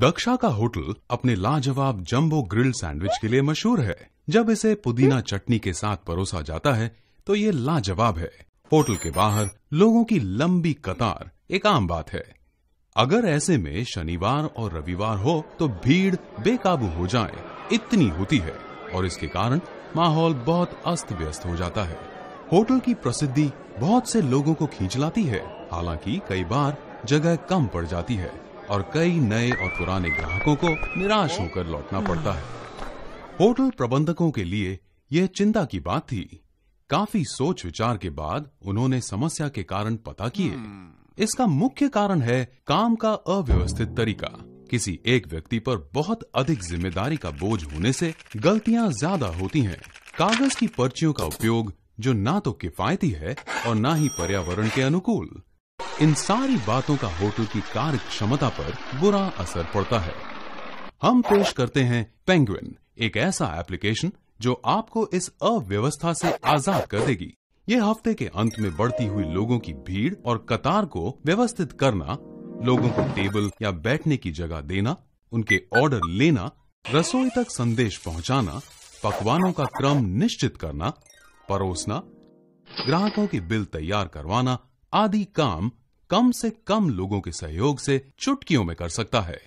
दक्षा का होटल अपने लाजवाब जम्बो ग्रिल सैंडविच के लिए मशहूर है जब इसे पुदीना चटनी के साथ परोसा जाता है तो ये लाजवाब है होटल के बाहर लोगों की लंबी कतार एक आम बात है अगर ऐसे में शनिवार और रविवार हो तो भीड़ बेकाबू हो जाए इतनी होती है और इसके कारण माहौल बहुत अस्त व्यस्त हो जाता है होटल की प्रसिद्धि बहुत से लोगों को खींच लाती है हालांकि कई बार जगह कम पड़ जाती है और कई नए और पुराने ग्राहकों को निराश होकर लौटना पड़ता है होटल प्रबंधकों के लिए यह चिंता की बात थी काफी सोच विचार के बाद उन्होंने समस्या के कारण पता किए इसका मुख्य कारण है काम का अव्यवस्थित तरीका किसी एक व्यक्ति पर बहुत अधिक जिम्मेदारी का बोझ होने से गलतियां ज्यादा होती हैं कागज की पर्चियों का उपयोग जो ना तो किफायती है और ना ही पर्यावरण के अनुकूल इन सारी बातों का होटल की कार्य क्षमता पर बुरा असर पड़ता है हम पेश करते हैं पेंगुइन एक ऐसा एप्लीकेशन जो आपको इस अव्यवस्था से आजाद कर देगी ये हफ्ते के अंत में बढ़ती हुई लोगों की भीड़ और कतार को व्यवस्थित करना लोगों को टेबल या बैठने की जगह देना उनके ऑर्डर लेना रसोई तक संदेश पहुंचाना पकवानों का क्रम निश्चित करना परोसना ग्राहकों के बिल तैयार करवाना आदि काम कम से कम लोगों के सहयोग से चुटकियों में कर सकता है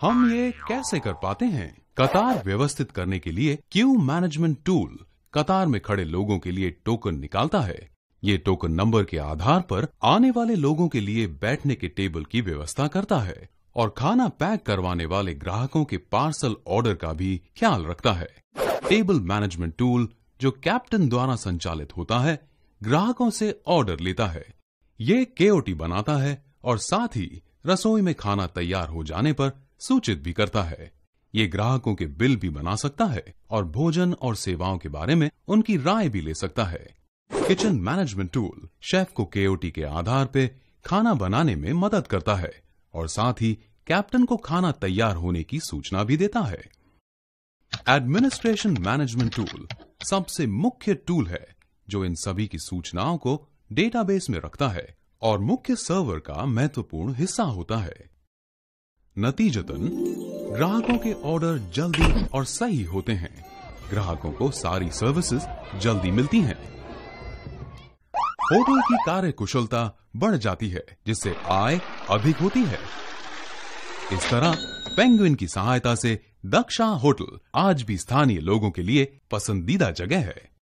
हम ये कैसे कर पाते हैं कतार व्यवस्थित करने के लिए क्यू मैनेजमेंट टूल कतार में खड़े लोगों के लिए टोकन निकालता है ये टोकन नंबर के आधार पर आने वाले लोगों के लिए बैठने के टेबल की व्यवस्था करता है और खाना पैक करवाने वाले ग्राहकों के पार्सल ऑर्डर का भी ख्याल रखता है टेबल मैनेजमेंट टूल जो कैप्टन द्वारा संचालित होता है ग्राहकों से ऑर्डर लेता है ये केओटी बनाता है और साथ ही रसोई में खाना तैयार हो जाने पर सूचित भी करता है ये ग्राहकों के बिल भी बना सकता है और भोजन और सेवाओं के बारे में उनकी राय भी ले सकता है किचन मैनेजमेंट टूल शेफ को केओटी के आधार पे खाना बनाने में मदद करता है और साथ ही कैप्टन को खाना तैयार होने की सूचना भी देता है एडमिनिस्ट्रेशन मैनेजमेंट टूल सबसे मुख्य टूल है जो इन सभी की सूचनाओं को डेटाबेस में रखता है और मुख्य सर्वर का महत्वपूर्ण हिस्सा होता है नतीजतन ग्राहकों के ऑर्डर जल्दी और सही होते हैं ग्राहकों को सारी सर्विसेज जल्दी मिलती हैं। होटल की कार्य कुशलता बढ़ जाती है जिससे आय अधिक होती है इस तरह पेंगुइन की सहायता से दक्षा होटल आज भी स्थानीय लोगों के लिए पसंदीदा जगह है